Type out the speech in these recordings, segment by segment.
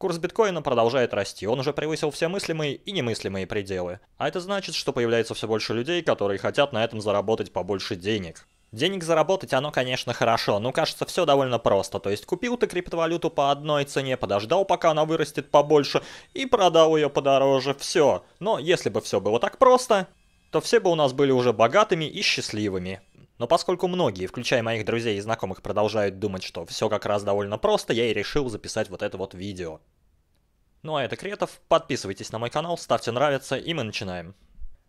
Курс биткоина продолжает расти, он уже превысил все мыслимые и немыслимые пределы. А это значит, что появляется все больше людей, которые хотят на этом заработать побольше денег. Денег заработать оно, конечно, хорошо, но кажется все довольно просто. То есть купил ты криптовалюту по одной цене, подождал пока она вырастет побольше и продал ее подороже, все. Но если бы все было так просто, то все бы у нас были уже богатыми и счастливыми. Но поскольку многие, включая моих друзей и знакомых, продолжают думать, что все как раз довольно просто, я и решил записать вот это вот видео. Ну а это Кретов, подписывайтесь на мой канал, ставьте нравится и мы начинаем.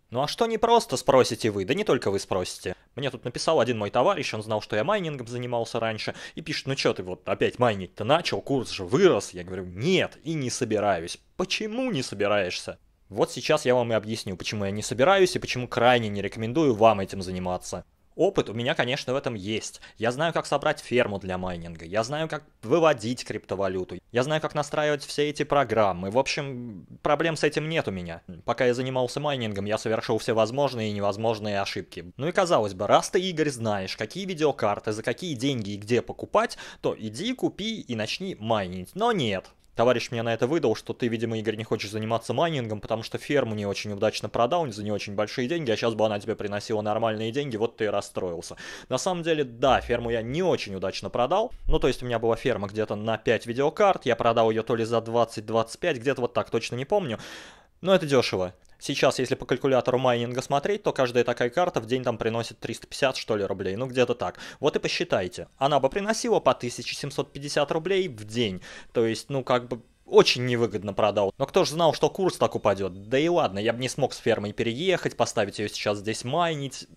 Ну а что не просто, спросите вы, да не только вы спросите. Мне тут написал один мой товарищ, он знал, что я майнингом занимался раньше, и пишет, ну что ты вот опять майнить-то начал, курс же вырос. Я говорю, нет, и не собираюсь. Почему не собираешься? Вот сейчас я вам и объясню, почему я не собираюсь и почему крайне не рекомендую вам этим заниматься опыт у меня, конечно, в этом есть. Я знаю, как собрать ферму для майнинга, я знаю, как выводить криптовалюту, я знаю, как настраивать все эти программы. В общем, проблем с этим нет у меня. Пока я занимался майнингом, я совершил все возможные и невозможные ошибки. Ну и казалось бы, раз ты, Игорь, знаешь, какие видеокарты, за какие деньги и где покупать, то иди, купи и начни майнить. Но нет, Товарищ мне на это выдал, что ты, видимо, Игорь, не хочешь заниматься майнингом, потому что ферму не очень удачно продал, за не очень большие деньги, а сейчас бы она тебе приносила нормальные деньги, вот ты и расстроился. На самом деле, да, ферму я не очень удачно продал. Ну, то есть у меня была ферма где-то на 5 видеокарт, я продал ее то ли за 20-25, где-то вот так, точно не помню. Но это дешево. Сейчас, если по калькулятору майнинга смотреть, то каждая такая карта в день там приносит 350, что ли, рублей. Ну, где-то так. Вот и посчитайте. Она бы приносила по 1750 рублей в день. То есть, ну, как бы очень невыгодно продал. Но кто же знал, что курс так упадет? Да и ладно, я бы не смог с фермой переехать, поставить ее сейчас здесь майнить.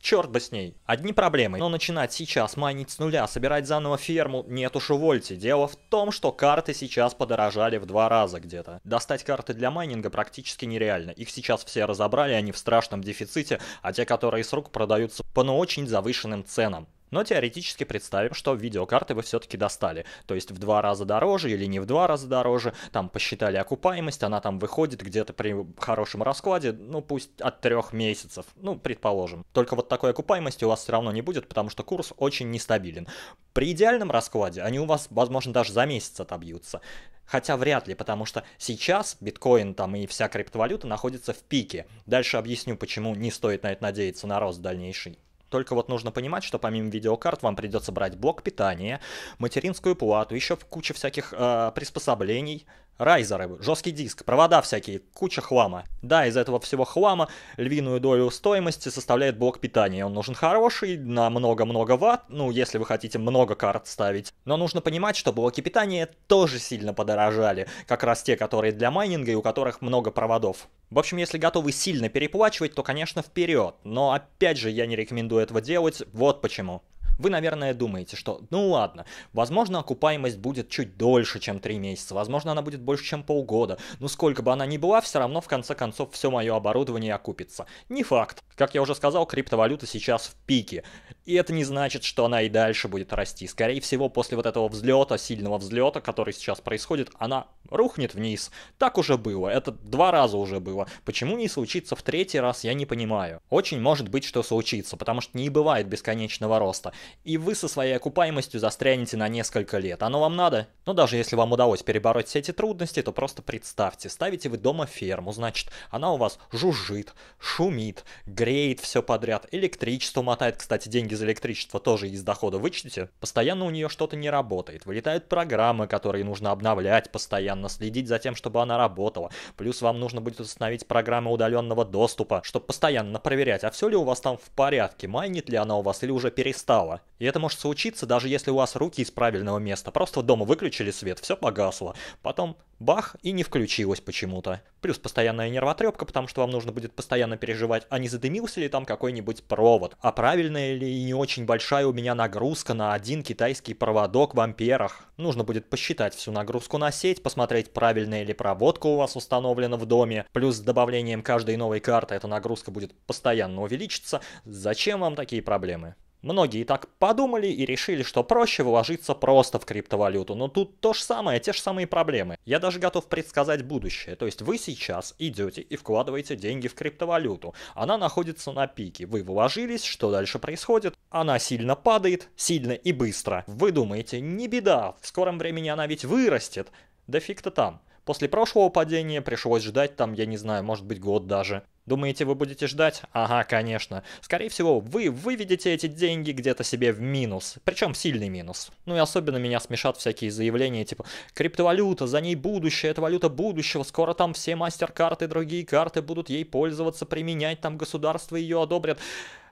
Черт бы с ней. Одни проблемы. Но начинать сейчас майнить с нуля, собирать заново ферму, нет уж увольте. Дело в том, что карты сейчас подорожали в два раза где-то. Достать карты для майнинга практически нереально. Их сейчас все разобрали, они в страшном дефиците, а те, которые с рук продаются по ну очень завышенным ценам. Но теоретически представим, что видеокарты вы все-таки достали. То есть в два раза дороже или не в два раза дороже. Там посчитали окупаемость, она там выходит где-то при хорошем раскладе, ну пусть от трех месяцев, ну предположим. Только вот такой окупаемости у вас все равно не будет, потому что курс очень нестабилен. При идеальном раскладе они у вас, возможно, даже за месяц отобьются. Хотя вряд ли, потому что сейчас биткоин там и вся криптовалюта находится в пике. Дальше объясню, почему не стоит на это надеяться на рост дальнейший. Только вот нужно понимать, что помимо видеокарт вам придется брать блок питания, материнскую плату, еще куча всяких э, приспособлений, райзеры, жесткий диск, провода всякие, куча хлама. Да, из этого всего хлама львиную долю стоимости составляет блок питания. Он нужен хороший, на много-много ватт, ну, если вы хотите много карт ставить. Но нужно понимать, что блоки питания тоже сильно подорожали, как раз те, которые для майнинга и у которых много проводов. В общем, если готовы сильно переплачивать, то, конечно, вперед. Но, опять же, я не рекомендую этого делать, вот почему. Вы, наверное, думаете, что ну ладно, возможно, окупаемость будет чуть дольше, чем 3 месяца, возможно, она будет больше, чем полгода, но сколько бы она ни была, все равно в конце концов все мое оборудование окупится. Не факт. Как я уже сказал, криптовалюта сейчас в пике. И это не значит, что она и дальше будет расти. Скорее всего, после вот этого взлета, сильного взлета, который сейчас происходит, она рухнет вниз. Так уже было. Это два раза уже было. Почему не случится в третий раз, я не понимаю. Очень может быть, что случится, потому что не бывает бесконечного роста. И вы со своей окупаемостью застрянете на несколько лет. Оно вам надо? Но ну, даже если вам удалось перебороть все эти трудности, то просто представьте, ставите вы дома ферму, значит, она у вас жужжит, шумит, греет все подряд, электричество мотает, кстати, деньги деньги за электричество тоже из дохода вычтите, постоянно у нее что-то не работает. Вылетают программы, которые нужно обновлять постоянно, следить за тем, чтобы она работала. Плюс вам нужно будет установить программы удаленного доступа, чтобы постоянно проверять, а все ли у вас там в порядке, майнит ли она у вас или уже перестала. И это может случиться, даже если у вас руки из правильного места. Просто дома выключили свет, все погасло. Потом бах, и не включилось почему-то. Плюс постоянная нервотрепка, потому что вам нужно будет постоянно переживать, а не задымился ли там какой-нибудь провод, а правильная ли и не очень большая у меня нагрузка на один китайский проводок в амперах. Нужно будет посчитать всю нагрузку на сеть, посмотреть, правильная ли проводка у вас установлена в доме, плюс с добавлением каждой новой карты эта нагрузка будет постоянно увеличиться. Зачем вам такие проблемы? Многие так подумали и решили, что проще вложиться просто в криптовалюту, но тут то же самое, те же самые проблемы. Я даже готов предсказать будущее, то есть вы сейчас идете и вкладываете деньги в криптовалюту. Она находится на пике, вы вложились, что дальше происходит? Она сильно падает, сильно и быстро. Вы думаете, не беда, в скором времени она ведь вырастет. Да фиг-то там. После прошлого падения пришлось ждать там, я не знаю, может быть год даже. Думаете, вы будете ждать? Ага, конечно. Скорее всего, вы выведете эти деньги где-то себе в минус. Причем в сильный минус. Ну и особенно меня смешат всякие заявления типа «Криптовалюта, за ней будущее, это валюта будущего, скоро там все мастер-карты, другие карты будут ей пользоваться, применять, там государство ее одобрят».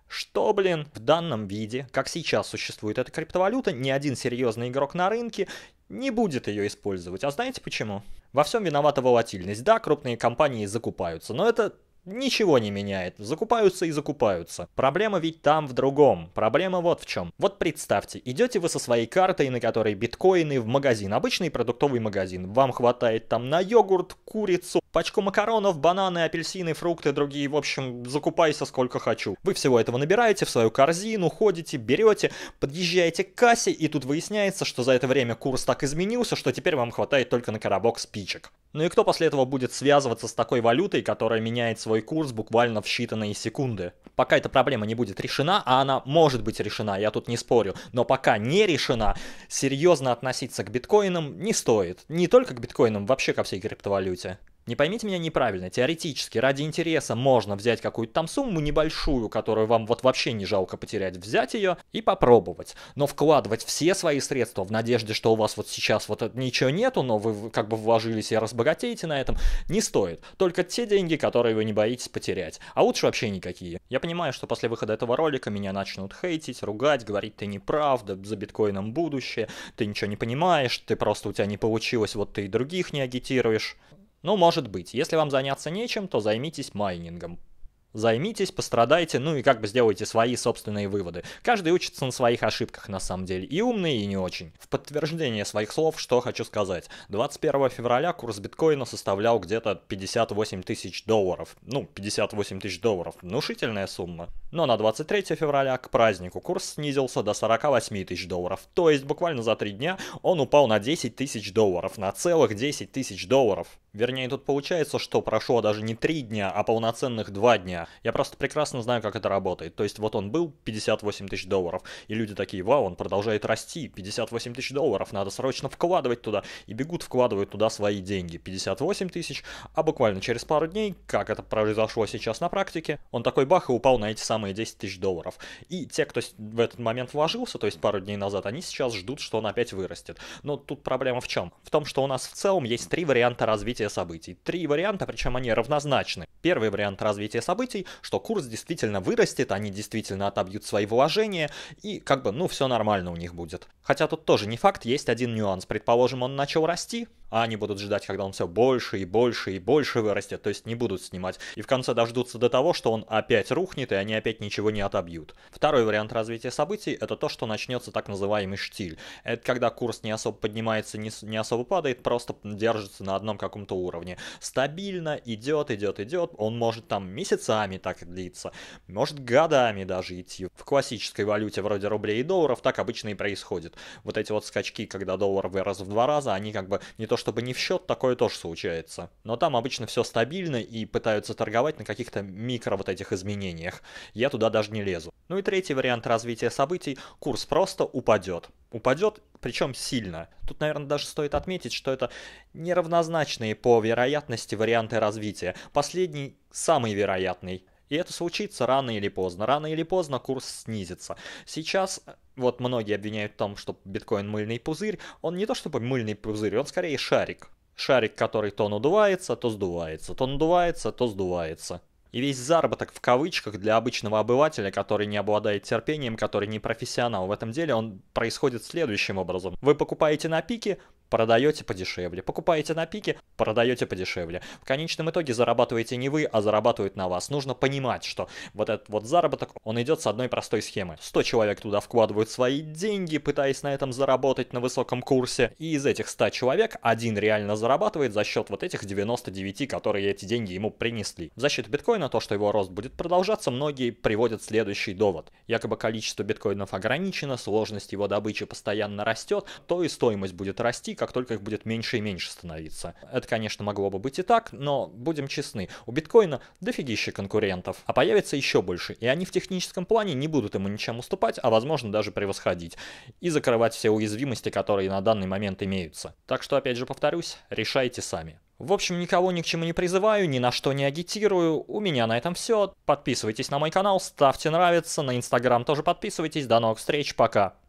Что, блин, в данном виде, как сейчас существует эта криптовалюта, ни один серьезный игрок на рынке не будет ее использовать. А знаете почему? Во всем виновата волатильность. Да, крупные компании закупаются, но это ничего не меняет. Закупаются и закупаются. Проблема ведь там в другом. Проблема вот в чем. Вот представьте, идете вы со своей картой, на которой биткоины в магазин, обычный продуктовый магазин. Вам хватает там на йогурт, курицу, пачку макаронов, бананы, апельсины, фрукты, другие, в общем, закупайся сколько хочу. Вы всего этого набираете в свою корзину, ходите, берете, подъезжаете к кассе, и тут выясняется, что за это время курс так изменился, что теперь вам хватает только на коробок спичек. Ну и кто после этого будет связываться с такой валютой, которая меняет свой курс буквально в считанные секунды? Пока эта проблема не будет решена, а она может быть решена, я тут не спорю, но пока не решена, серьезно относиться к биткоинам не стоит. Не только к биткоинам, вообще ко всей криптовалюте инвестируете. Не поймите меня неправильно, теоретически ради интереса можно взять какую-то там сумму небольшую, которую вам вот вообще не жалко потерять, взять ее и попробовать. Но вкладывать все свои средства в надежде, что у вас вот сейчас вот ничего нету, но вы как бы вложились и разбогатеете на этом, не стоит. Только те деньги, которые вы не боитесь потерять. А лучше вообще никакие. Я понимаю, что после выхода этого ролика меня начнут хейтить, ругать, говорить ты неправда, за биткоином будущее, ты ничего не понимаешь, ты просто у тебя не получилось, вот ты и других не агитируешь. Ну, может быть. Если вам заняться нечем, то займитесь майнингом. Займитесь, пострадайте, ну и как бы сделайте свои собственные выводы. Каждый учится на своих ошибках, на самом деле, и умные, и не очень. В подтверждение своих слов, что хочу сказать. 21 февраля курс биткоина составлял где-то 58 тысяч долларов. Ну, 58 тысяч долларов, внушительная сумма. Но на 23 февраля, к празднику, курс снизился до 48 тысяч долларов. То есть буквально за 3 дня он упал на 10 тысяч долларов, на целых 10 тысяч долларов. Вернее, тут получается, что прошло даже не три дня, а полноценных два дня. Я просто прекрасно знаю, как это работает. То есть вот он был 58 тысяч долларов, и люди такие, вау, он продолжает расти, 58 тысяч долларов, надо срочно вкладывать туда. И бегут, вкладывают туда свои деньги, 58 тысяч, а буквально через пару дней, как это произошло сейчас на практике, он такой бах и упал на эти самые 10 тысяч долларов. И те, кто в этот момент вложился, то есть пару дней назад, они сейчас ждут, что он опять вырастет. Но тут проблема в чем? В том, что у нас в целом есть три варианта развития событий. Три варианта, причем они равнозначны. Первый вариант развития событий, что курс действительно вырастет, они действительно отобьют свои вложения, и как бы, ну, все нормально у них будет. Хотя тут тоже не факт, есть один нюанс. Предположим, он начал расти, а они будут ждать, когда он все больше и больше и больше вырастет, то есть не будут снимать. И в конце дождутся до того, что он опять рухнет, и они опять ничего не отобьют. Второй вариант развития событий – это то, что начнется так называемый штиль. Это когда курс не особо поднимается, не, особо падает, просто держится на одном каком-то уровне. Стабильно идет, идет, идет, он может там месяцами так длиться, может годами даже идти. В классической валюте вроде рублей и долларов так обычно и происходит. Вот эти вот скачки, когда доллар вырос в два раза, они как бы не то чтобы не в счет, такое тоже случается. Но там обычно все стабильно и пытаются торговать на каких-то микро вот этих изменениях. Я туда даже не лезу. Ну и третий вариант развития событий – курс просто упадет. Упадет причем сильно. Тут, наверное, даже стоит отметить, что это неравнозначные по вероятности варианты развития. Последний самый вероятный. И это случится рано или поздно. Рано или поздно курс снизится. Сейчас э, вот многие обвиняют в том, что биткоин мыльный пузырь. Он не то чтобы мыльный пузырь, он скорее шарик. Шарик, который то надувается, то сдувается, то надувается, то сдувается. И весь заработок в кавычках для обычного обывателя, который не обладает терпением, который не профессионал в этом деле, он происходит следующим образом. Вы покупаете на пике, продаете подешевле. Покупаете на пике, продаете подешевле. В конечном итоге зарабатываете не вы, а зарабатывают на вас. Нужно понимать, что вот этот вот заработок, он идет с одной простой схемы. 100 человек туда вкладывают свои деньги, пытаясь на этом заработать на высоком курсе. И из этих 100 человек один реально зарабатывает за счет вот этих 99, которые эти деньги ему принесли. В защиту биткоина то, что его рост будет продолжаться, многие приводят следующий довод. Якобы количество биткоинов ограничено, сложность его добычи постоянно растет, то и стоимость будет расти, как только их будет меньше и меньше становиться. Это, конечно, могло бы быть и так, но будем честны, у биткоина дофигища конкурентов, а появится еще больше, и они в техническом плане не будут ему ничем уступать, а возможно даже превосходить, и закрывать все уязвимости, которые на данный момент имеются. Так что, опять же повторюсь, решайте сами. В общем, никого ни к чему не призываю, ни на что не агитирую. У меня на этом все. Подписывайтесь на мой канал, ставьте нравится, на инстаграм тоже подписывайтесь. До новых встреч, пока.